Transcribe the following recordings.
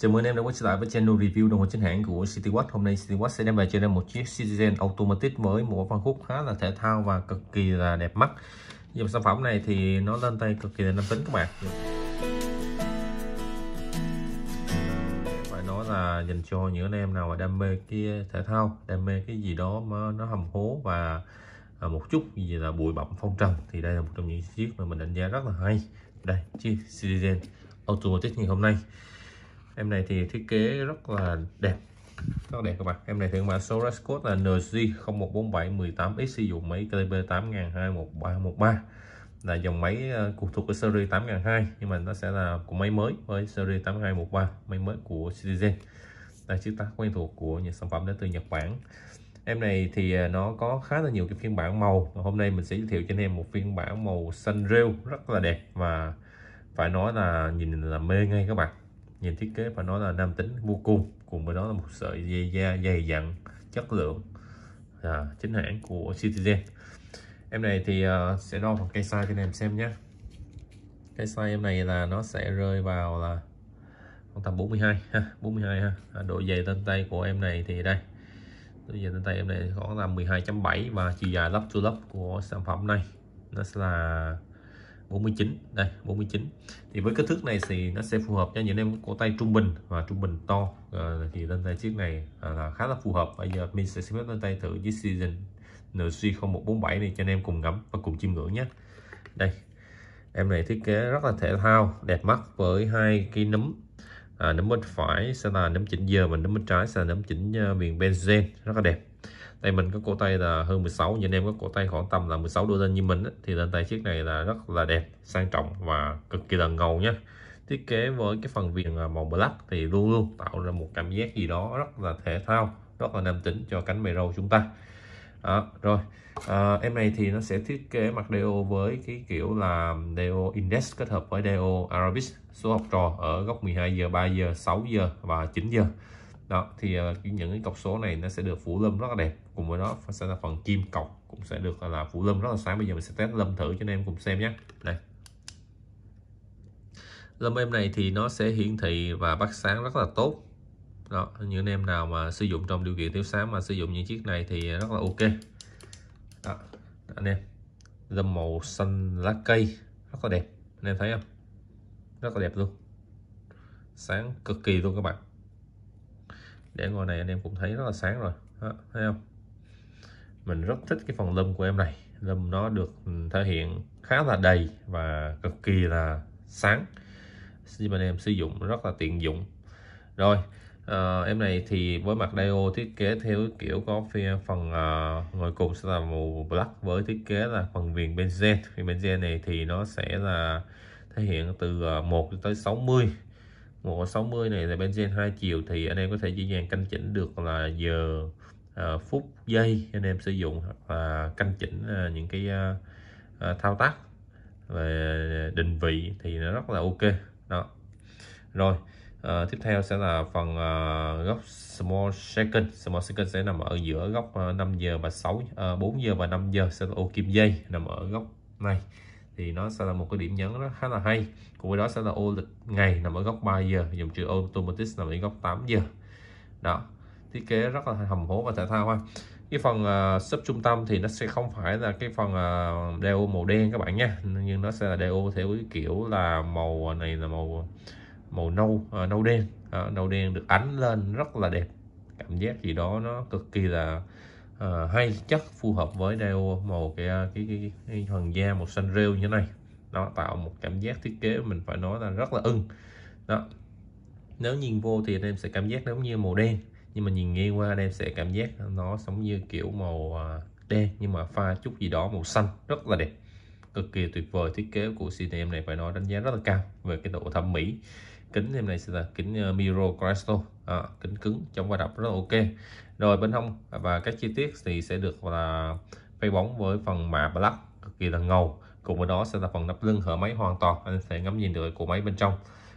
Chào mừng anh em đã quay trở lại với channel review đồng hồ chính hãng của CityWatch. Hôm nay CityWatch sẽ đem về cho anh em một chiếc Citizen Automatic với một phân khúc khá là thể thao và cực kỳ là đẹp mắt. Dòng sản phẩm này thì nó lên tay cực kỳ là nam tính các bạn. Phải nói là dành cho những anh em nào mà đam mê kia thể thao, đam mê cái gì đó mà nó hầm hố và à, một chút gì là bụi bặm phong trần thì đây là một trong những chiếc mà mình đánh giá rất là hay. Đây, chiếc Citizen Automatic ngày hôm nay em này thì thiết kế rất là đẹp rất đẹp các bạn em này thì mã số Rascode là NZ 014718 x sử dụng máy tb 821313 là dòng máy thuộc ờ, thuộc cái series 8002 nhưng mà nó sẽ là của máy mới với series 8213 máy mới của Citizen là chiếc tác quen thuộc của những sản phẩm đến từ Nhật Bản em này thì ờ, nó có khá là nhiều cái phiên bản màu và hôm nay mình sẽ giới thiệu cho anh em một phiên bản màu xanh rêu rất là đẹp và phải nói là nhìn là mê ngay các bạn nhìn thiết kế và nói là nam tính mua cung cùng với đó là một sợi dây da dày dặn chất lượng à, chính hãng của Citizen em này thì uh, sẽ đo bằng cây size cho em xem nhé cây size em này là nó sẽ rơi vào là khoảng tầm 42 ha 42 ha à, độ dày lên tay của em này thì đây độ dày lên tay em này khoảng là 12.7 và chiều dài lắp to lắp của sản phẩm này nó sẽ là 49 đây 49 thì với kích thước này thì nó sẽ phù hợp cho những em có tay trung bình và trung bình to à, thì lên tay chiếc này ờ, là khá là phù hợp bây giờ mình sẽ xếp lên tay thử với season NC0147 này cho anh em cùng ngắm và cùng chiêm ngưỡng nhé đây em này thiết kế rất là thể thao đẹp mắt với hai cái nấm à, nấm bên phải sẽ là nấm chỉnh giờ và nấm bên trái sẽ là nấm chỉnh uh, ờ, viền benzen rất là đẹp tay mình có cổ tay là hơn 16 nhưng em có cổ tay khoảng tầm là 16 đôi lên như mình ấy, thì lên tay chiếc này là rất là đẹp sang trọng và cực kỳ là ngầu nhé thiết kế với cái phần viền à, màu black thì luôn luôn tạo ra một cảm giác gì đó rất là thể thao rất là nam tính cho cánh mày râu chúng ta đó, rồi à, em này thì nó sẽ thiết kế mặt DO với cái kiểu là DO Index kết hợp với DO Arabic số học trò ở góc 12 giờ 3 giờ 6 giờ và 9 giờ đó thì ờ, những cái cọc số này nó sẽ được phủ lâm rất là đẹp cùng với đó sẽ là phần kim cọc cũng sẽ được là phủ lâm rất là sáng bây giờ mình sẽ test lâm thử cho anh em cùng xem nhé đây lâm em này thì nó sẽ hiển thị và bắt sáng rất là tốt đó những anh em nào mà sử dụng trong điều kiện thiếu sáng mà sử dụng những chiếc này thì rất là ok đó, anh em lâm màu xanh lá cây rất là đẹp anh em thấy không rất là đẹp luôn sáng cực kỳ luôn các bạn để ngồi này anh em cũng thấy rất là sáng rồi đó, thấy không mình rất thích cái phần lâm của em này lâm nó được thể hiện khá là đầy và cực kỳ là sáng giúp anh em sử dụng rất là tiện dụng rồi à, em này thì với mặt diode thiết kế theo kiểu có phần à, ngồi cùng sẽ là màu black với thiết kế là phần viền benzen viền benzen này thì nó sẽ là thể hiện từ 1 ờ, tới 60 một 60 này là bên trên hai chiều thì anh em có thể dễ dàng canh chỉnh được là giờ à, phút giây anh em sử dụng hoặc là canh chỉnh à, những cái à, à, thao tác về định vị thì nó rất là ok đó rồi à, tiếp theo sẽ là phần à, góc small second small second sẽ nằm ở giữa góc à, 5 giờ và 6 à, 4 giờ và 5 giờ sẽ là ô kim dây nằm ở góc này thì nó sẽ là một cái điểm nhấn rất khá là hay cùng với đó sẽ là ô lịch ngày nằm ở góc 3 giờ dòng chữ automatic nằm ở góc 8 giờ đó thiết kế rất là hầm hố và thể thao ha cái phần uh, sub trung tâm thì nó sẽ không phải là cái phần uh, đeo màu đen các bạn nha nhưng nó sẽ là đeo theo cái kiểu là màu à, này là màu màu nâu uh, nâu đen uh, nâu đen được ánh lên rất là đẹp cảm giác gì đó nó cực kỳ là à, hay chất phù hợp với đeo màu cái à, cái, cái, cái hoàng da màu xanh rêu như thế này nó tạo một cảm giác thiết kế mình phải nói là rất là ưng đó nếu nhìn vô thì anh em sẽ cảm giác giống như màu đen nhưng mà nhìn nghiêng qua anh em sẽ cảm giác nó giống như kiểu màu à, đen nhưng mà pha chút gì đó màu xanh rất là đẹp cực kỳ tuyệt vời thiết kế của CTM này phải nói đánh giá rất là cao về cái độ thẩm mỹ kính em này sẽ là kính ờ, Miro Cristo à, kính cứng chống va đập rất là ok rồi bên hông à, và các chi tiết thì sẽ được là phay bóng với phần mạ black cực kỳ là ngầu cùng với đó sẽ là phần nắp lưng hở máy hoàn toàn anh sẽ ngắm nhìn được cổ máy bên trong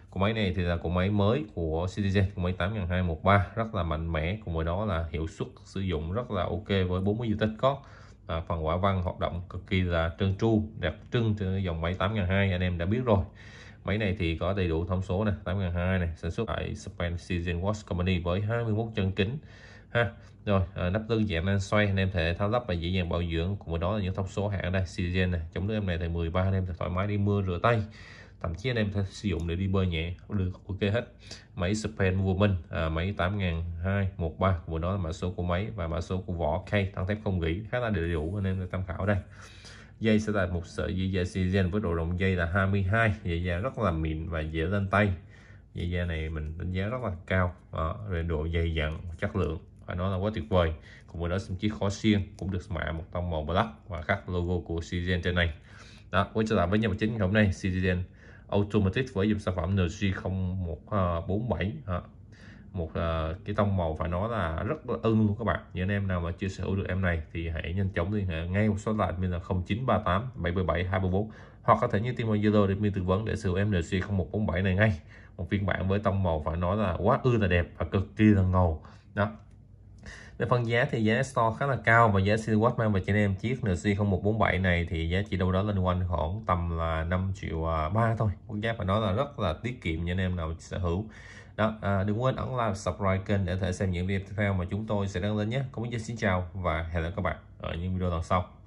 của máy này thì là của máy mới của Citizen của máy 8213 rất là mạnh mẽ cùng với đó là hiệu suất sử dụng rất là ok với 40 dung tích có à, phần quả văn hoạt động cực kỳ là trơn tru đẹp trưng trên dòng máy 8200 anh em đã biết rồi Máy này thì có đầy đủ thông số này 8200 này sản xuất tại Spain Season Watch Company với 21 chân kính ha rồi à, nắp lưng dạng nan xoay anh em thể tháo lắp và dễ dàng bảo dưỡng cùng với đó là những thông số hạng đây Season này chống nước em này thì 13 anh em thoải mái đi mưa rửa tay thậm chí anh em thể sử dụng để đi bơi nhẹ được ok hết máy Spain Woman à, máy 8213 của đó là mã số của máy và mã số của vỏ K thắng thép không gỉ khá là đầy đủ anh em tham khảo đây dây sẽ là một sợi dây dây sizen với độ rộng dây là 22 dây da rất là mịn và dễ lên tay dây da này mình đánh giá rất là cao đó, về độ dày dặn chất lượng phải nói là quá tuyệt vời cùng với đó xin chiếc khó xiên cũng được mạ một tông màu black và các logo của Citizen trên này đó quay trở lại với nhân vật chính ngày hôm nay Citizen Automatic với dòng sản phẩm NG0147 à, một uh, cái tông màu phải nói là rất là ưng luôn các bạn những anh em nào mà chưa sở hữu được em này thì hãy nhanh chóng liên hệ ngay một số lại mình là 0938 777 244 hoặc có thể như team Zalo để mình tư vấn để sở hữu em NC 0147 này ngay một phiên bản với tông màu phải nói là quá ư là đẹp và cực kỳ là ngầu đó về phần giá thì giá store khá là cao và giá Silhouette mang về cho anh em chiếc NC0147 này thì giá chỉ đâu đó lên quanh khoảng tầm là 5 triệu 3 à, thôi. Một giá phải nói là rất là tiết kiệm cho anh em nào sở hữu đó à, đừng quên ấn like subscribe kênh để thể xem những video tiếp theo mà chúng tôi sẽ đăng lên nhé còn bây xin chào và hẹn gặp lại các bạn ở những video lần sau